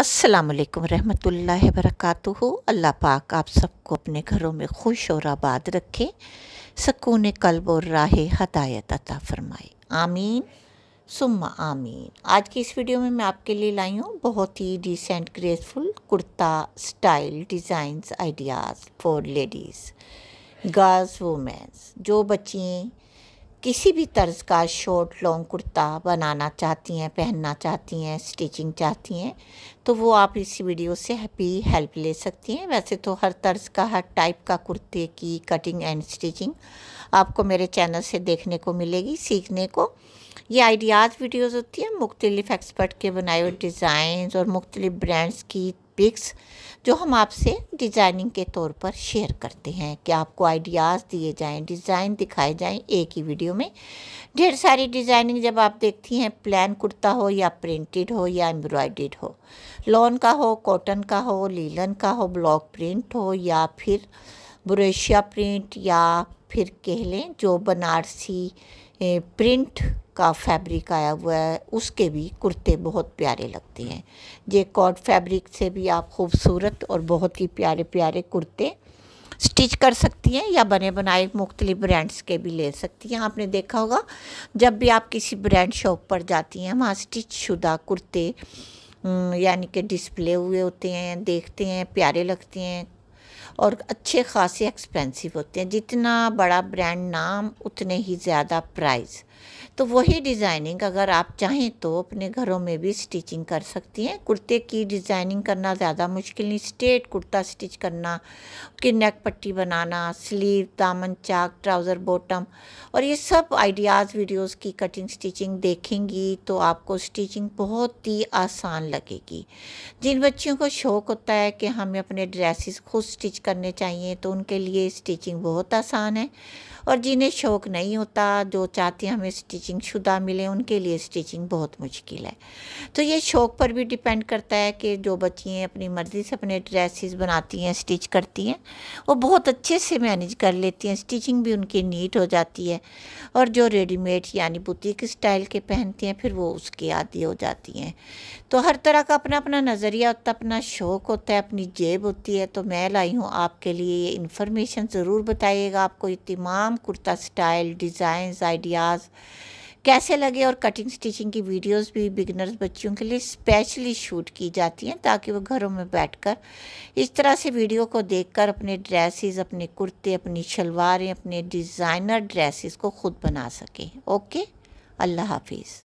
असलकम रहमतुल्लाहि वरकatuह अल्लाह पाक आप सबको अपने घरों में खुश और आबाद रखे सकून कल्ब और राह हदायत अता फरमाए आमीन सुम्मा आमीन आज की इस वीडियो में मैं आपके लिए लाई हूँ बहुत ही decent graceful kurta style designs ideas for ladies girls womens जो बच्चियाँ किसी भी तर्ज का शॉर्ट लॉन्ग कुर्ता बनाना चाहती हैं पहनना चाहती हैं स्टिचिंग चाहती हैं तो वो आप इस वीडियो से भी हेल्प ले सकती हैं वैसे तो हर तर्ज का हर टाइप का कुर्ते की कटिंग एंड स्टिचिंग आपको मेरे चैनल से देखने को मिलेगी सीखने को ये आइडियाज़ वीडियोज़ होती हैं मुख्तलिफ एक्सपर्ट के बनाए हुए डिज़ाइन और मुख्तलिफ ब्रांड्स की पिक्स जो हम आपसे डिज़ाइनिंग के तौर पर शेयर करते हैं कि आपको आइडियाज़ दिए जाएं डिज़ाइन दिखाए जाएं एक ही वीडियो में ढेर सारी डिज़ाइनिंग जब आप देखती हैं प्लान कुर्ता हो या प्रिंटेड हो या एम्ब्रॉयड हो लॉन का हो कॉटन का हो लीलन का हो ब्लॉक प्रिंट हो या फिर ब्रोशिया प्रिंट या फिर कह लें जो बनारसी प्रिंट का फैब्रिक आया हुआ है उसके भी कुर्ते बहुत प्यारे लगते हैं ये कॉट फैब्रिक से भी आप खूबसूरत और बहुत ही प्यारे प्यारे कुर्ते स्टिच कर सकती हैं या बने बनाए मुख्तलि ब्रांड्स के भी ले सकती हैं आपने देखा होगा जब भी आप किसी ब्रांड शॉप पर जाती हैं वहाँ स्टिच शुदा कुर्ते यानी कि डिस्प्ले हुए होते हैं देखते हैं प्यारे लगते हैं और अच्छे खासे एक्सपेंसिव होते हैं जितना बड़ा ब्रांड नाम उतने ही ज़्यादा प्राइज़ तो वही डिज़ाइनिंग अगर आप चाहें तो अपने घरों में भी स्टिचिंग कर सकती हैं कुर्ते की डिज़ाइनिंग करना ज़्यादा मुश्किल नहीं स्ट्रेट कुर्ता स्टिच करना उसकी नेक पट्टी बनाना स्लीव दामन चाक ट्राउज़र बॉटम और ये सब आइडियाज़ वीडियोस की कटिंग स्टिचिंग देखेंगी तो आपको स्टिचिंग बहुत ही आसान लगेगी जिन बच्चियों को शौक़ होता है कि हमें अपने ड्रेसिस खुद स्टिच करने चाहिए तो उनके लिए स्टिचिंग बहुत आसान है और जिन्हें शौक़ नहीं होता जो चाहते हैं हमें स्टिचिंग शुदा मिले उनके लिए स्टिचिंग बहुत मुश्किल है तो ये शौक़ पर भी डिपेंड करता है कि जो बच्चियाँ अपनी मर्ज़ी से अपने ड्रेसेस बनाती हैं स्टिच करती हैं वो बहुत अच्छे से मैनेज कर लेती हैं स्टिचिंग भी उनकी नीट हो जाती है और जो रेडीमेड यानी बुटीक स्टाइल के पहनती हैं फिर वो उसकी आदि हो जाती हैं तो हर तरह का अपना अपना नज़रिया होता है अपना शौक़ होता है अपनी जेब होती है तो मैं लाई हूँ आपके लिए ये इन्फॉर्मेशन ज़रूर बताइएगा आपको ये तमाम तमाम कुर्ता स्टाइल डिज़ाइंस आइडियाज़ कैसे लगे और कटिंग स्टिचिंग की वीडियोस भी बिगनर्स बच्चियों के लिए स्पेशली शूट की जाती हैं ताकि वो घरों में बैठकर इस तरह से वीडियो को देखकर अपने ड्रेसेस अपने कुर्ते अपनी शलवारें अपने डिज़ाइनर ड्रेसेस को ख़ुद बना सकें ओके अल्लाह हाफिज़